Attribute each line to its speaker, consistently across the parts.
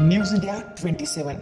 Speaker 1: news India twenty सेवन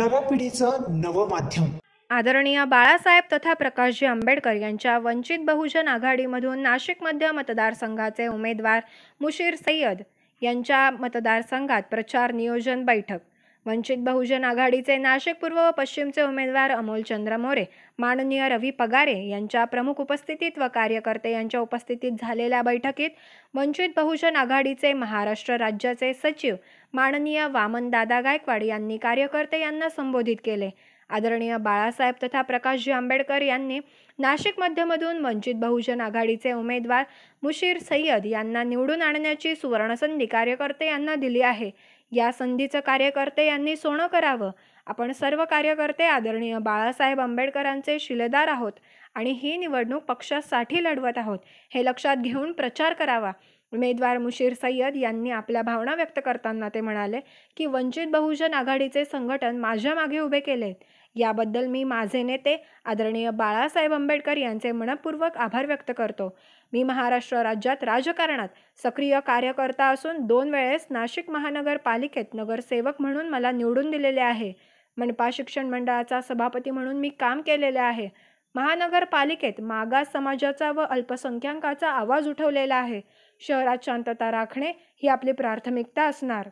Speaker 1: नव्या पिढीचं नवं माध्यम
Speaker 2: आदरणीय बाळासाहेब तथा प्रकाशजी आंबेडकर यांच्या वंचित बहुजन आघाडीमधून नाशिक मध्य मतदारसंघाचे उमेदवार मुशीर सय्यद यांच्या मतदारसंघात प्रचार नियोजन बैठक वंचित बहुजन आघाडीचे नाशिक पूर्व व पश्चिमचे उमेदवार अमोल चंद्र मोरे माननीय रवी पगारे यांच्या प्रमुख उपस्थितीत व कार्यकर्ते यांच्या उपस्थितीत झालेल्या बैठकीत वंचित बहुजन आघाडीचे महाराष्ट्र राज्याचे सचिव माननीय वामन दादा गायकवाड यांनी कार्यकर्ते यांना संबोधित केले आदरणीय बाळासाहेब तथा प्रकाशजी आंबेडकर यांनी नाशिक मध्यमधून वंचित बहुजन आघाडीचे उमेदवार मुशीर सय्यद यांना निवडून आणण्याची सुवर्णसंधी कार्यकर्ते यांना दिली आहे या संधीचं कार्यकर्ते यांनी सोनं करावं आपण सर्व कार्यकर्ते आदरणीय बाळासाहेब आंबेडकरांचे शिलेदार आहोत आणि ही निवडणूक पक्षासाठी लढवत आहोत हे लक्षात घेऊन प्रचार करावा उमेदवार मुशीर सय्यद यांनी आपल्या भावना व्यक्त करताना ते म्हणाले की वंचित बहुजन आघाडीचे संघटन माझ्या मागे उभे केले याबद्दल मी माझे नेते आदरणीय बाळासाहेब आंबेडकर यांचे मनपूर्वक आभार व्यक्त करतो मी महाराष्ट्र राज्यात राजकारणात सक्रिय कार्यकर्ता असून दोन वेळेस नाशिक महानगरपालिकेत नगरसेवक म्हणून मला निवडून दिलेले आहे मनपा शिक्षण मंडळाचा सभापती म्हणून मी काम केलेले आहे महानगरपालिकेत मागास समाजाचा व अल्पसंख्याकाचा आवाज उठवलेला आहे शहरात शांतता राखणे ही आपली प्राथमिकता असणार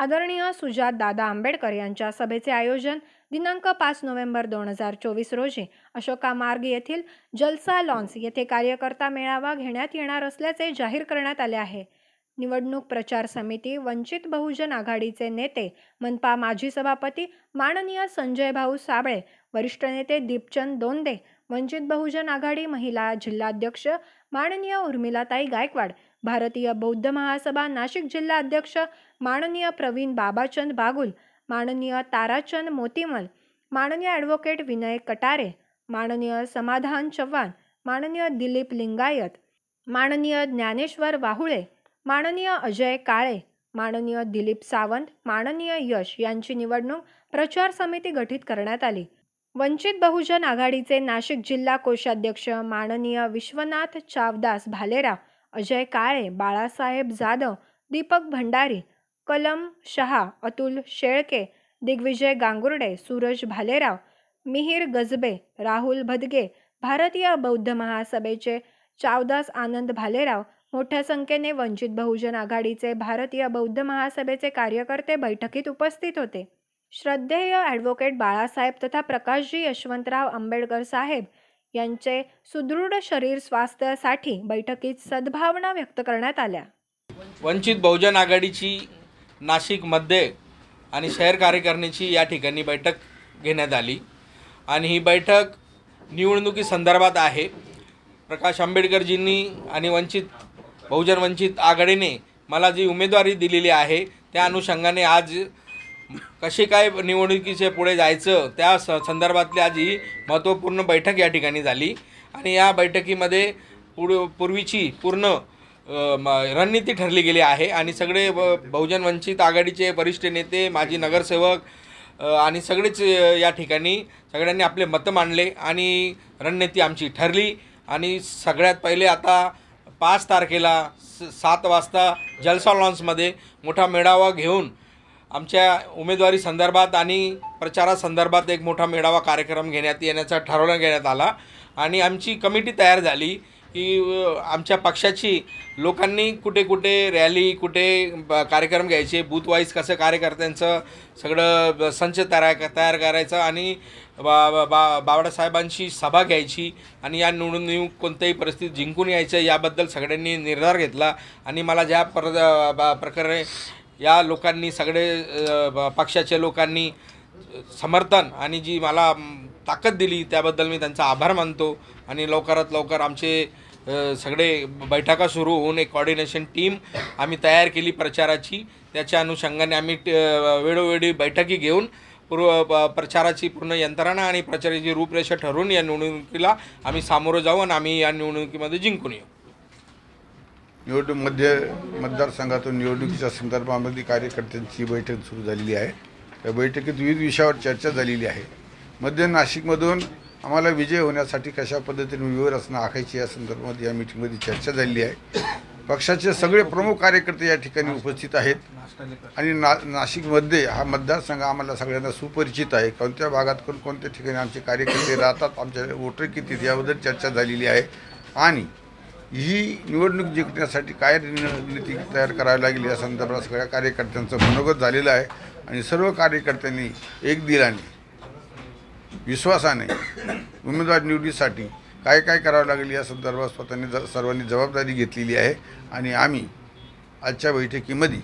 Speaker 2: आदरणीय सुजात दादा आंबेडकर यांच्या सभेचे आयोजन दिनांक पाच नोव्हेंबर दोन हजार चोवीस रोजी अशोका मार्ग येथील जलसा लॉन्स येथे कार्यकर्ता मेळावा घेण्यात येणार असल्याचे जाहीर करण्यात आले आहे निवडणूक प्रचार समिती वंचित बहुजन आघाडीचे नेते मनपा माजी सभापती माननीय संजय भाऊ साबळे वरिष्ठ नेते दीपचंद दोंदे वंचित बहुजन आघाडी महिला जिल्हाध्यक्ष माननीय उर्मिलाताई गायकवाड भारतीय बौद्ध महासभा नाशिक जिल्हा अध्यक्ष माननीय प्रवीण बाबाचंद बागुल माननीय ताराचंद मोतीमल माननीय ॲडव्होकेट विनय कटारे माननीय समाधान चव्हाण माननीय दिलीप लिंगायत माननीय ज्ञानेश्वर वाहुळे माननीय अजय काळे माननीय दिलीप सावंत माननीय यश यांची निवडणूक प्रचार समिती गठीत करण्यात आली वंचित बहुजन आघाडीचे नाशिक जिल्हा कोषाध्यक्ष माननीय विश्वनाथ चावदास भालेराव अजय काळे बाळासाहेब जाधव दीपक भंडारी कलम शहा अतुल शेळके दिग्विजय गांगुर्डे सूरज भालेराव मिहीर गजबे राहुल भदगे भारतीय बौद्ध महासभेचे चावदास आनंद भालेराव मोठ्या संख्येने वंचित बहुजन आघाडीचे भारतीय बौद्ध महासभेचे कार्यकर्ते बैठकीत उपस्थित होते श्रद्धेय ॲडव्होकेट बाळासाहेब तथा प्रकाशजी यशवंतराव आंबेडकर साहेब यांचे सुदृढ शरीर स्वास्थ्यासाठी बैठकीत सद्भावना व्यक्त करण्यात आल्या
Speaker 3: वंचित बहुजन आघाडीची नाशिकमध्ये आणि शहर कार्यकारिणीची या ठिकाणी बैठक घेण्यात आली आणि ही बैठक निवडणुकीसंदर्भात संदर्भात आहे प्रकाश आंबेडकरजींनी आणि वंचित बहुजन वंचित आघाडीने मला जी उमेदवारी दिलेली आहे त्या अनुषंगाने आज कसे काय निवडणुकीचे पुढे जायचं त्या स संदर्भातली आज ही महत्त्वपूर्ण बैठक या ठिकाणी झाली आणि या बैठकीमध्ये पुढ पूर्वीची पूर्ण रणनीती ठरली गेली आहे आणि सगळे बहुजन वंचित आघाडीचे वरिष्ठ नेते माजी नगरसेवक आणि सगळेच या ठिकाणी सगळ्यांनी आपले मतं मांडले आणि रणनीती आमची ठरली आणि सगळ्यात पहिले आता पाच तारखेला सात वाजता जलसा लॉन्समध्ये मोठा मेळावा घेऊन आमच्या उमेदवारी संदर्भात आणि प्रचारासंदर्भात एक मोठा मेळावा कार्यक्रम घेण्यात येण्याचा ठरवण्यात घेण्यात आला आणि आमची कमिटी तयार झाली की आमच्या पक्षाची लोकांनी कुठे कुठे रॅली कुठे कार्यक्रम घ्यायचे बूथवाईज कसं कार्यकर्त्यांचं सगळं संच तयार तयार करायचं आणि बा बा बावडासाहेबांशी सभा घ्यायची आणि या निवडणूक कोणत्याही परिस्थितीत जिंकून यायचं याबद्दल सगळ्यांनी निर्धार घेतला आणि मला ज्या प्र प्रकारे या लोकांनी सगळे पक्षाच्या लोकांनी समर्थन आणि जी मला ताकद दिली त्याबद्दल मी त्यांचा आभार मानतो आणि लवकरात लवकर आमचे सगळे बैठका सुरू होऊन एक कॉर्डिनेशन टीम आम्ही तयार केली प्रचाराची त्याच्या अनुषंगाने आम्ही वेळोवेळी बैठकी घेऊन पूर्व प्रचाराची पूर्ण यंत्रणा आणि प्रचाराची रूपरेषा ठरवून या निवडणुकीला आम्ही सामोरं जाऊ आणि आम्ही या निवडणुकीमध्ये जिंकून येऊ
Speaker 4: निवडणूक मध्य मतदारसंघातून निवडणुकीच्या संदर्भामध्ये कार्यकर्त्यांची बैठक सुरू झालेली आहे त्या बैठकीत विविध विषयावर चर्चा झालेली आहे मध्य नाशिकमधून आम्हाला विजय होण्यासाठी कशा पद्धतीने रचना आखायची या संदर्भामध्ये या मीटिंगमध्ये चर्चा झालेली आहे पक्षाचे सगळे प्रमुख कार्यकर्ते या ठिकाणी उपस्थित आहेत आणि ना नाशिकमध्ये हा मतदारसंघ आम्हाला सगळ्यांना सुपरिचित आहे कोणत्या भागात कोण कोणत्या ठिकाणी आमचे कार्यकर्ते राहतात आमच्या वोटर किती याबद्दल चर्चा झालेली आहे आणि ही निवडणूक जिंकण्यासाठी काय रणनीती तयार करावी लागेल या संदर्भात सगळ्या कार्यकर्त्यांचं मनोगत झालेलं आहे आणि सर्व कार्यकर्त्यांनी एक दिलाने विश्वासाने उमेदवार निवडीसाठी काय काय करावं लागेल या संदर्भात स्वतःने ज सर्वांनी जबाबदारी घेतलेली आहे आणि आम्ही आजच्या बैठकीमध्ये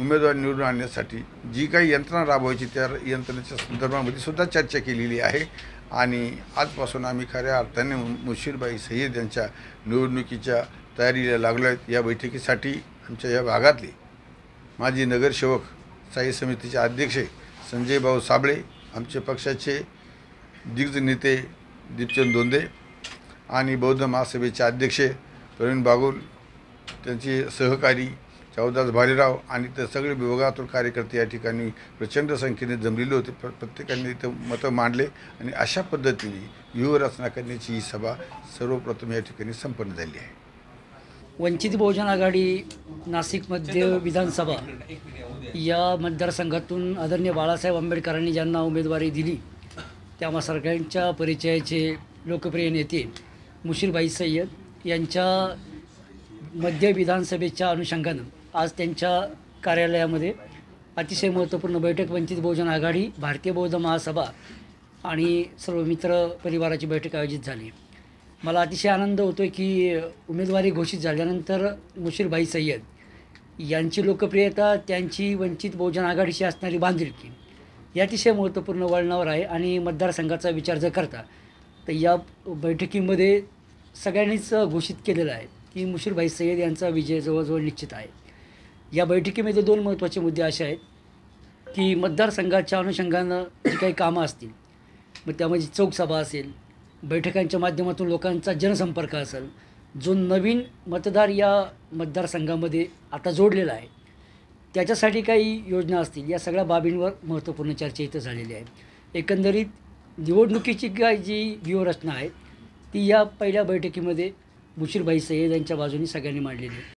Speaker 4: उमेदवार निवडून आणण्यासाठी जी काही यंत्रणा राबवायची त्या यंत्रणेच्या संदर्भामध्ये सुद्धा चर्चा केलेली आहे आणि आजपासून आम्ही खऱ्या अर्थाने मुशीरबाई सय्यद यांच्या निवडणुकीच्या तयारीला लागलो आहेत या बैठकीसाठी आमच्या या भागातले माजी नगरसेवक साई समितीचे अध्यक्ष संजय भाऊ साबळे आमचे पक्षाचे दिग्गज नेते दीपचंद दोंदे आणि बौद्ध महासभेचे अध्यक्ष प्रवीण बागुल त्यांचे सहकारी चौदास भालेराव आणि ते सगळे विभागातून कार्यकर्ते या ठिकाणी प्रचंड संख्येने जमलेले होते प्र प्रत्येकाने ते मतं मांडले आणि अशा पद्धतीने व्यूहरचना करण्याची ही सभा सर्वप्रथम या ठिकाणी संपन्न झाली आहे
Speaker 1: वंचित बहुजन आघाडी नाशिक मध्य विधानसभा या मतदारसंघातून आदरणीय बाळासाहेब आंबेडकरांनी ज्यांना उमेदवारी दिली त्यामुळे सगळ्यांच्या परिचयाचे लोकप्रिय नेते मुशीरबाई सय्यद यांच्या मध्य विधानसभेच्या अनुषंगानं आज त्यांच्या कार्यालयामध्ये अतिशय महत्त्वपूर्ण बैठक वंचित बहुजन आघाडी भारतीय बौद्ध महासभा आणि सर्व मित्र परिवाराची बैठक आयोजित झाली मला अतिशय आनंद होतो आहे की उमेदवारी घोषित झाल्यानंतर मुशीरभाई सय्यद यांची लोकप्रियता त्यांची वंचित बहुजन आघाडीशी असणारी बांधिलकी हे अतिशय महत्त्वपूर्ण वळणावर आहे आणि मतदारसंघाचा विचार जर करता तर या बैठकीमध्ये सगळ्यांनीच घोषित केलेलं आहे की मुशीरभाई सय्यद यांचा विजय जवळजवळ निश्चित आहे या बैठकीमध्ये दोन महत्त्वाचे मुद्दे असे आहेत की मतदारसंघाच्या अनुषंगानं जी काही कामं असतील मग त्यामध्ये चौकसभा असेल बैठकांच्या माध्यमातून लोकांचा जनसंपर्क असेल जो नवीन मतदार या मतदारसंघामध्ये आता जोडलेला आहे त्याच्यासाठी काही योजना असतील या सगळ्या बाबींवर महत्त्वपूर्ण चर्चा इथं झालेली आहे एकंदरीत निवडणुकीची काय जी व्यूहरचना आहे ती या पहिल्या बैठकीमध्ये मुशीरभाई सय्यद यांच्या बाजूने सगळ्यांनी मांडलेली